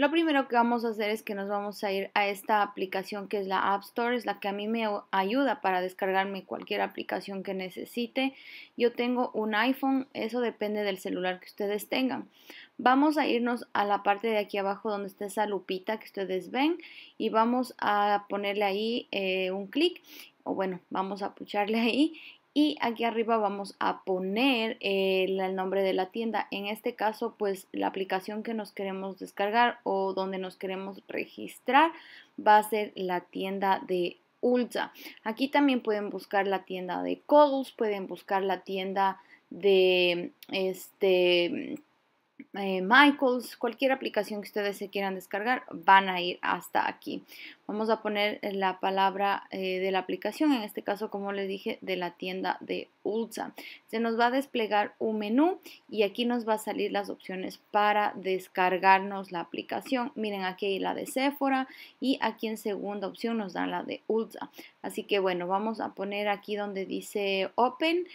Lo primero que vamos a hacer es que nos vamos a ir a esta aplicación que es la App Store, es la que a mí me ayuda para descargarme cualquier aplicación que necesite. Yo tengo un iPhone, eso depende del celular que ustedes tengan. Vamos a irnos a la parte de aquí abajo donde está esa lupita que ustedes ven y vamos a ponerle ahí eh, un clic o bueno, vamos a pucharle ahí y aquí arriba vamos a poner eh, el, nombre de la tienda en este caso pues la aplicación que nos queremos descargar o donde nos queremos registrar va a ser la tienda de Ulta aquí también pueden buscar la tienda de Codus, pueden buscar la tienda de este eh, Michaels, cualquier aplicación que ustedes se quieran descargar, van a ir hasta aquí. Vamos a poner eh, la palabra eh, de la aplicación, en este caso, como les dije, de la tienda de Ulsa. Se nos va a desplegar un menú y aquí nos va a salir las opciones para descargarnos la aplicación. Miren, aquí hay la de Sephora y aquí en segunda opción nos dan la de Ulsa. Así que bueno, vamos a poner aquí donde dice Open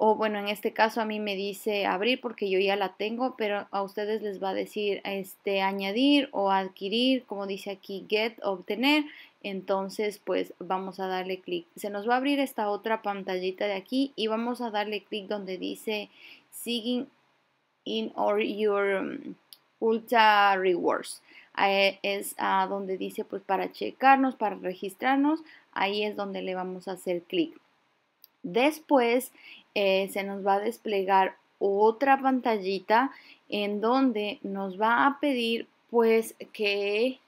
o bueno, en este caso a mí me dice abrir porque yo ya la tengo, pero a ustedes les va a decir este añadir o adquirir, como dice aquí get, obtener. Entonces, pues vamos a darle clic. Se nos va a abrir esta otra pantallita de aquí y vamos a darle clic donde dice Seeking in or your mm, Ultra Rewards. es ah, donde dice pues para checarnos, para registrarnos, ahí es donde le vamos a hacer clic. Después eh, se nos va a desplegar otra pantallita en donde nos va a pedir pues que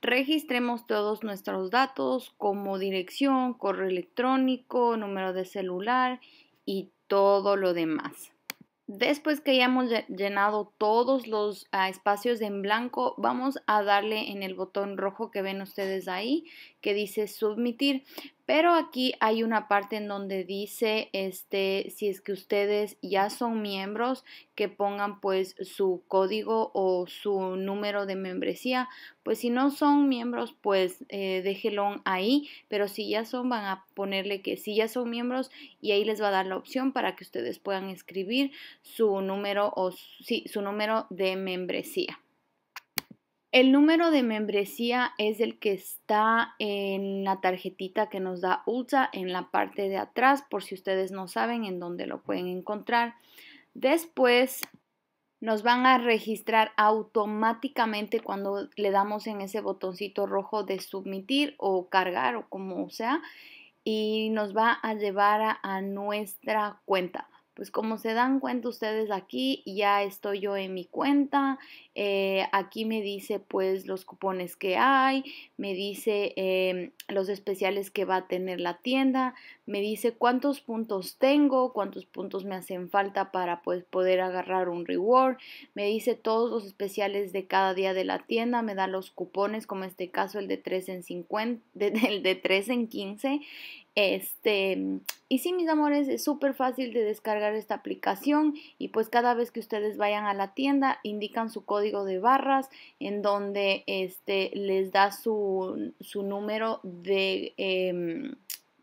registremos todos nuestros datos como dirección, correo electrónico, número de celular y todo lo demás. Después que hayamos llenado todos los ah, espacios en blanco, vamos a darle en el botón rojo que ven ustedes ahí, que dice submitir. Pero aquí hay una parte en donde dice, este, si es que ustedes ya son miembros, que pongan pues su código o su número de membresía. Pues si no son miembros, pues eh, ahí. Pero si ya son, van a ponerle que si ya son miembros y ahí les va a dar la opción para que ustedes puedan escribir su número o sí, su número de membresía. El número de membresía es el que está en la tarjetita que nos da Ulta en la parte de atrás, por si ustedes no saben en dónde lo pueden encontrar. Después nos van a registrar automáticamente cuando le damos en ese botoncito rojo de submitir o cargar o como sea y nos va a llevar a, a nuestra cuenta pues como se dan cuenta ustedes aquí, ya estoy yo en mi cuenta, eh, aquí me dice pues los cupones que hay, me dice em, los especiales que va a tener la tienda, me dice cuántos puntos tengo, cuántos puntos me hacen falta para pues poder agarrar un reward, me dice todos los especiales de cada día de la tienda, me da los cupones como este caso el de 3 en 50, el de 3 en 15 este, mm, y sí, mis amores, es súper fácil de descargar esta aplicación y pues cada vez que ustedes vayan a la tienda indican su código de barras en donde este, les da su, su número de em,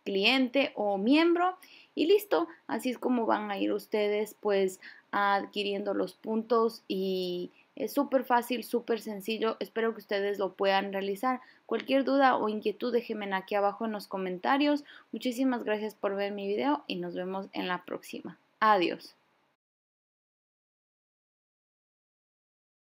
cliente o miembro y listo, así es como van a ir ustedes pues adquiriendo los puntos y es súper fácil, súper sencillo. Espero que ustedes lo puedan realizar. Cualquier duda o inquietud déjenme aquí abajo en los comentarios. Muchísimas gracias por ver mi video y nos vemos en la próxima. Adiós.